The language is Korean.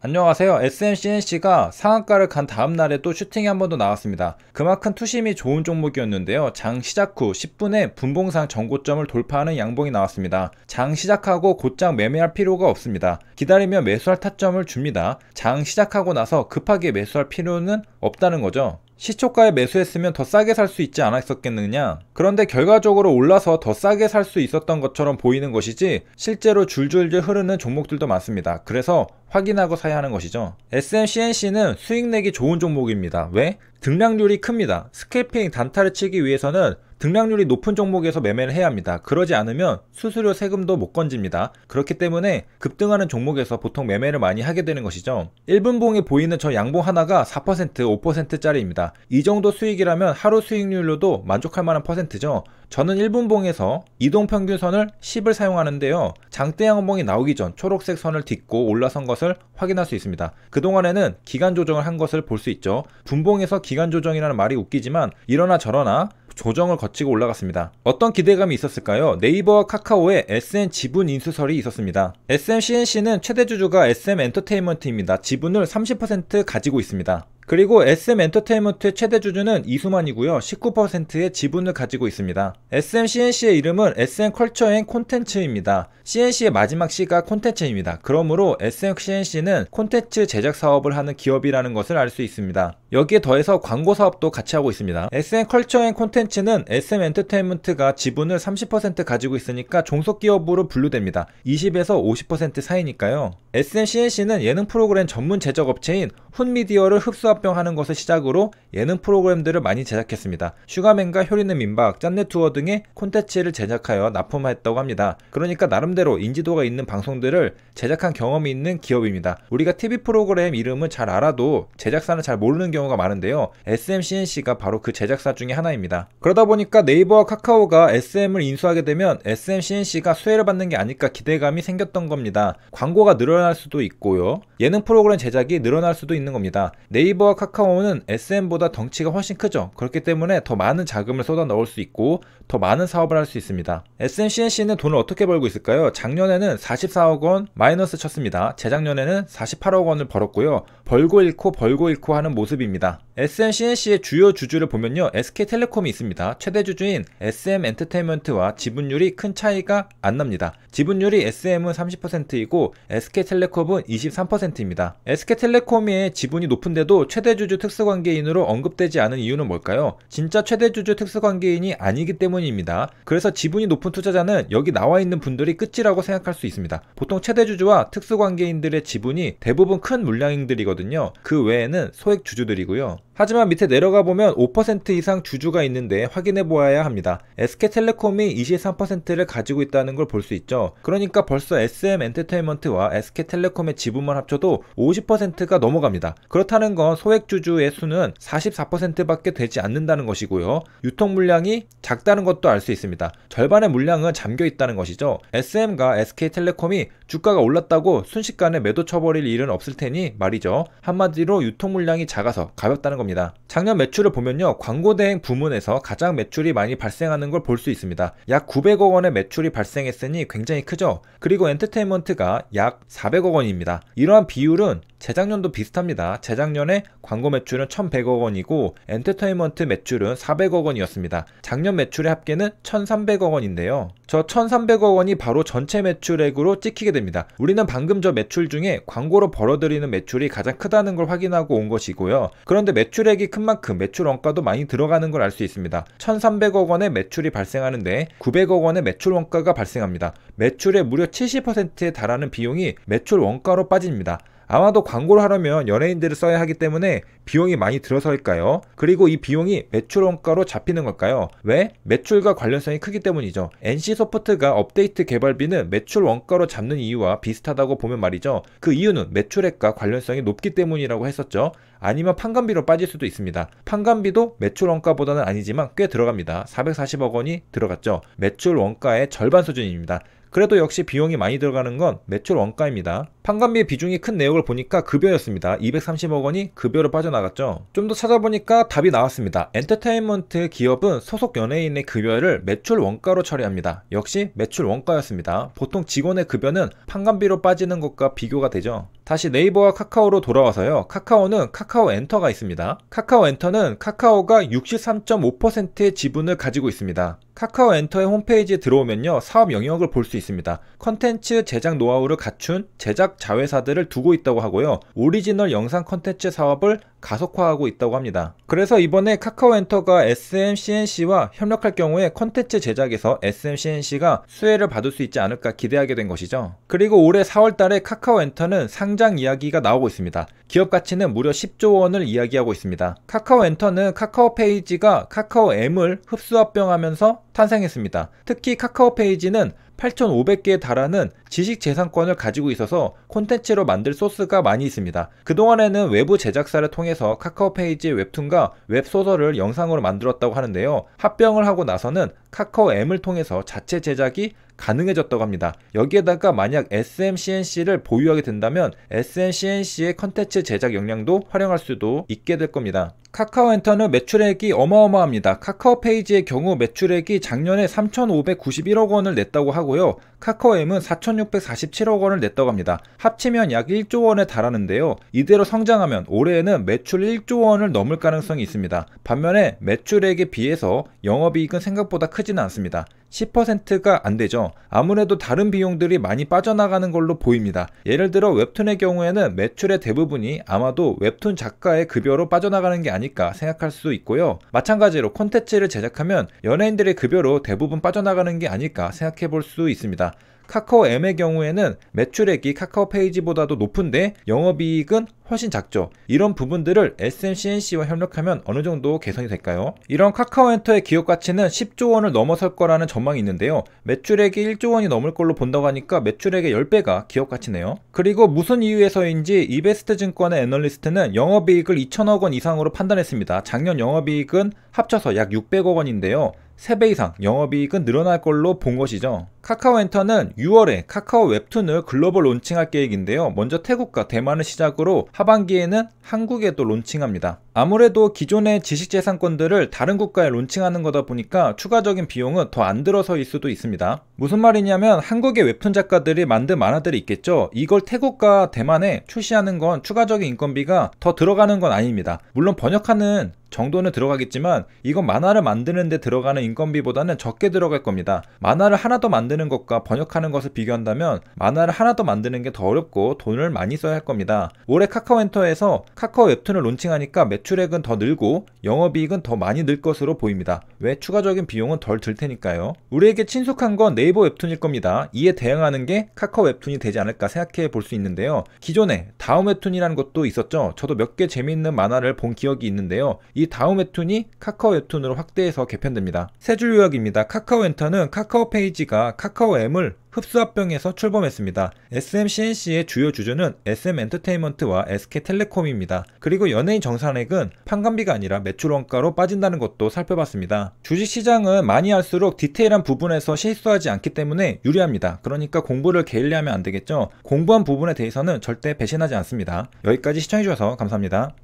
안녕하세요. SMCNC가 상한가를 간 다음날에 또 슈팅이 한 번 더 나왔습니다. 그만큼 투심이 좋은 종목이었는데요. 장 시작 후 10분에 분봉상 전고점을 돌파하는 양봉이 나왔습니다. 장 시작하고 곧장 매매할 필요가 없습니다. 기다리면 매수할 타점을 줍니다. 장 시작하고 나서 급하게 매수할 필요는 없다는 거죠. 시초가에 매수했으면 더 싸게 살 수 있지 않았었겠느냐. 그런데 결과적으로 올라서 더 싸게 살 수 있었던 것처럼 보이는 것이지 실제로 줄줄줄 흐르는 종목들도 많습니다. 그래서 확인하고 사야 하는 것이죠. SMCNC는 수익 내기 좋은 종목입니다. 왜? 등락률이 큽니다. 스캘핑 단타를 치기 위해서는 등락률이 높은 종목에서 매매를 해야 합니다. 그러지 않으면 수수료 세금도 못 건집니다. 그렇기 때문에 급등하는 종목에서 보통 매매를 많이 하게 되는 것이죠. 1분 봉이 보이는 저 양봉 하나가 4%, 5%짜리입니다. 이 정도 수익이라면 하루 수익률로도 만족할 만한 퍼센트죠. 저는 1분 봉에서 이동평균선을 10을 사용하는데요. 장대양봉이 나오기 전 초록색 선을 딛고 올라선 것을 확인할 수 있습니다. 그동안에는 기간 조정을 한 것을 볼 수 있죠. 분봉에서 기간 조정이라는 말이 웃기지만 이러나 저러나 조정을 거치고 올라갔습니다. 어떤 기대감이 있었을까요? 네이버와 카카오의 SM 지분 인수설이 있었습니다. SM CNC는 최대 주주가 SM 엔터테인먼트입니다. 지분을 30% 가지고 있습니다. 그리고 SM 엔터테인먼트의 최대 주주는 이수만이고요. 19%의 지분을 가지고 있습니다. SM CNC의 이름은 SM 컬처 앤 콘텐츠입니다. CNC의 마지막 C가 콘텐츠입니다. 그러므로 SM CNC는 콘텐츠 제작 사업을 하는 기업이라는 것을 알 수 있습니다. 여기에 더해서 광고 사업도 같이 하고 있습니다. SM 컬처 앤 콘텐츠는 SM 엔터테인먼트가 지분을 30% 가지고 있으니까 종속 기업으로 분류됩니다. 20에서 50% 사이니까요. SM CNC는 예능 프로그램 전문 제작 업체인 훈미디어를 흡수합 성화병 하는 것을 시작으로 예능 프로그램들을 많이 제작했습니다. 슈가맨과 효리는 민박, 짠내 투어 등의 콘텐츠를 제작하여 납품했다고 합니다. 그러니까 나름대로 인지도가 있는 방송들을 제작한 경험이 있는 기업입니다. 우리가 TV 프로그램 이름을잘 알아도 제작사는 잘 모르는 경우가 많은데요. SMCNC가 바로 그 제작사 중에 하나입니다. 그러다 보니까 네이버와 카카오가 SM을 인수하게 되면 SMCNC가 수혜를 받는 게 아닐까 기대감이 생겼던 겁니다. 광고가 늘어날 수도 있고요. 예능 프로그램 제작이 늘어날 수도 있는 겁니다. 네이버 네이버와 카카오는 SM보다 덩치가 훨씬 크죠. 그렇기 때문에 더 많은 자금을 쏟아 넣을 수 있고 더 많은 사업을 할 수 있습니다. SM CNC는 돈을 어떻게 벌고 있을까요? 작년에는 44억 원 마이너스 쳤습니다. 재작년에는 48억 원을 벌었고요. 벌고 잃고 벌고 잃고 하는 모습입니다. SMCNC의 주요 주주를 보면요. SK텔레콤이 있습니다. 최대 주주인 SM엔터테인먼트와 지분율이 큰 차이가 안 납니다. 지분율이 SM은 30%이고 SK텔레콤은 23%입니다. SK텔레콤의 지분이 높은데도 최대 주주 특수관계인으로 언급되지 않은 이유는 뭘까요? 진짜 최대 주주 특수관계인이 아니기 때문입니다. 그래서 지분이 높은 투자자는 여기 나와 있는 분들이 끝이라고 생각할 수 있습니다. 보통 최대 주주와 특수관계인들의 지분이 대부분 큰 물량들이거든요. 인그 외에는 소액 주주들이고요. 하지만 밑에 내려가 보면 5% 이상 주주가 있는데 확인해 보아야 합니다. SK텔레콤이 23%를 가지고 있다는 걸 볼 수 있죠. 그러니까 벌써 SM 엔터테인먼트와 SK텔레콤의 지분만 합쳐도 50%가 넘어갑니다. 그렇다는 건 소액 주주의 수는 44%밖에 되지 않는다는 것이고요. 유통 물량이 작다는 것도 알 수 있습니다. 절반의 물량은 잠겨 있다는 것이죠. SM과 SK텔레콤이 주가가 올랐다고 순식간에 매도 쳐버릴 일은 없을 테니 말이죠. 한마디로 유통 물량이 작아서 가볍다는 겁니다. 겁니다. 작년 매출을 보면요. 광고 대행 부문에서 가장 매출이 많이 발생하는 걸 볼 수 있습니다. 약 900억 원의 매출이 발생했으니 굉장히 크죠. 그리고 엔터테인먼트가 약 400억 원입니다. 이러한 비율은 재작년도 비슷합니다. 재작년에 광고 매출은 1,100억 원이고 엔터테인먼트 매출은 400억 원이었습니다. 작년 매출의 합계는 1,300억 원인데요. 저 1,300억 원이 바로 전체 매출액으로 찍히게 됩니다. 우리는 방금 저 매출 중에 광고로 벌어들이는 매출이 가장 크다는 걸 확인하고 온 것이고요. 그런데 매출액이 큰 만큼 매출 원가도 많이 들어가는 걸 알 수 있습니다. 1,300억 원의 매출이 발생하는데 900억 원의 매출 원가가 발생합니다. 매출의 무려 70%에 달하는 비용이 매출 원가로 빠집니다. 아마도 광고를 하려면 연예인들을 써야 하기 때문에 비용이 많이 들어서일까요? 그리고 이 비용이 매출 원가로 잡히는 걸까요? 왜? 매출과 관련성이 크기 때문이죠. NC소프트가 업데이트 개발비는 매출 원가로 잡는 이유와 비슷하다고 보면 말이죠. 그 이유는 매출액과 관련성이 높기 때문이라고 했었죠. 아니면 판관비로 빠질 수도 있습니다. 판관비도 매출 원가보다는 아니지만 꽤 들어갑니다. 440억 원이 들어갔죠. 매출 원가의 절반 수준입니다. 그래도 역시 비용이 많이 들어가는 건 매출 원가입니다. 판관비의 비중이 큰 내역을 보니까 급여였습니다. 230억 원이 급여로 빠져나갔죠. 좀 더 찾아보니까 답이 나왔습니다. 엔터테인먼트 기업은 소속 연예인의 급여를 매출 원가로 처리합니다. 역시 매출 원가였습니다. 보통 직원의 급여는 판관비로 빠지는 것과 비교가 되죠. 다시 네이버와 카카오로 돌아와서요. 카카오는 카카오 엔터가 있습니다. 카카오 엔터는 카카오가 63.5%의 지분을 가지고 있습니다. 카카오 엔터의 홈페이지에 들어오면요. 사업 영역을 볼 수 있습니다. 컨텐츠 제작 노하우를 갖춘 제작 자회사들을 두고 있다고 하고요. 오리지널 영상 컨텐츠 사업을 가속화하고 있다고 합니다. 그래서 이번에 카카오엔터가 SMCNC와 협력할 경우에 컨텐츠 제작에서 SMCNC가 수혜를 받을 수 있지 않을까 기대하게 된 것이죠. 그리고 올해 4월 달에 카카오엔터는 상장 이야기가 나오고 있습니다. 기업 가치는 무려 10조 원을 이야기하고 있습니다. 카카오엔터는 카카오페이지가 카카오M을 흡수합병하면서 탄생했습니다. 특히 카카오페이지는 8,500개에 달하는 지식 재산권을 가지고 있어서 콘텐츠로 만들 소스가 많이 있습니다. 그동안에는 외부 제작사를 통해서 카카오 페이지의 웹툰과 웹소설을 영상으로 만들었다고 하는데요. 합병을 하고 나서는 카카오 M을 통해서 자체 제작이 가능해졌다고 합니다. 여기에다가 만약 SMCNC를 보유하게 된다면 SMCNC의 컨텐츠 제작 역량도 활용할 수도 있게 될 겁니다. 카카오 엔터는 매출액이 어마어마합니다. 카카오 페이지의 경우 매출액이 작년에 3,591억 원을 냈다고 하고요. 카카오엠은 4,647억 원을 냈다고 합니다. 합치면 약 1조 원에 달하는데요. 이대로 성장하면 올해에는 매출 1조 원을 넘을 가능성이 있습니다. 반면에 매출액에 비해서 영업이익은 생각보다 크지는 않습니다. 10%가 안 되죠. 아무래도 다른 비용들이 많이 빠져나가는 걸로 보입니다. 예를 들어 웹툰의 경우에는 매출의 대부분이 아마도 웹툰 작가의 급여로 빠져나가는 게아니까 아닐까 생각할 수도 있고요. 마찬가지로 콘텐츠를 제작하면 연예인들의 급여로 대부분 빠져나가는 게 아닐까 생각해 볼 수 있습니다. 카카오 M의 경우에는 매출액이 카카오 페이지보다도 높은데 영업이익은 훨씬 작죠. 이런 부분들을 SMCNC와 협력하면 어느 정도 개선이 될까요? 이런 카카오엔터의 기업 가치는 10조 원을 넘어설 거라는 전망이 있는데요. 매출액이 1조 원이 넘을 걸로 본다고 하니까 매출액의 10배가 기업 가치네요. 그리고 무슨 이유에서인지 이베스트 증권의 애널리스트는 영업이익을 2천억 원 이상으로 판단했습니다. 작년 영업이익은 합쳐서 약 600억 원인데요. 3배 이상 영업이익은 늘어날 걸로 본 것이죠. 카카오엔터는 6월에 카카오 웹툰을 글로벌 론칭할 계획인데요. 먼저 태국과 대만을 시작으로 하반기에는 한국에도 론칭합니다. 아무래도 기존의 지식재산권들을 다른 국가에 론칭하는 거다 보니까 추가적인 비용은 더 안 들어서일 수도 있습니다. 무슨 말이냐면 한국의 웹툰 작가들이 만든 만화들이 있겠죠. 이걸 태국과 대만에 출시하는 건 추가적인 인건비가 더 들어가는 건 아닙니다. 물론 번역하는 정도는 들어가겠지만 이건 만화를 만드는데 들어가는 인건비보다는 적게 들어갈 겁니다. 만화를 하나 더 만드는 것과 번역하는 것을 비교한다면 만화를 하나 더 만드는 게 더 어렵고 돈을 많이 써야 할 겁니다. 올해 카카오엔터에서 카카오 웹툰을 론칭하니까 매출액은 더 늘고 영업이익은 더 많이 늘 것으로 보입니다. 왜 추가적인 비용은 덜 들 테니까요. 우리에게 친숙한 건 네이버 웹툰일 겁니다. 이에 대응하는 게 카카오 웹툰이 되지 않을까 생각해 볼 수 있는데요. 기존에 다음 웹툰이라는 것도 있었죠. 저도 몇 개 재미있는 만화를 본 기억이 있는데요. 이 다음 웹툰이 카카오 웹툰으로 확대해서 개편됩니다. 세 줄 요약입니다. 카카오 엔터는 카카오 페이지가 카카오 M을 흡수합병해서 출범했습니다. SMCNC의 주요 주주는 SM엔터테인먼트와 SK텔레콤입니다. 그리고 연예인 정산액은 판관비가 아니라 매출 원가로 빠진다는 것도 살펴봤습니다. 주식시장은 많이 할수록 디테일한 부분에서 실수하지 않기 때문에 유리합니다. 그러니까 공부를 게을리 하면 안 되겠죠. 공부한 부분에 대해서는 절대 배신하지 않습니다. 여기까지 시청해주셔서 감사합니다.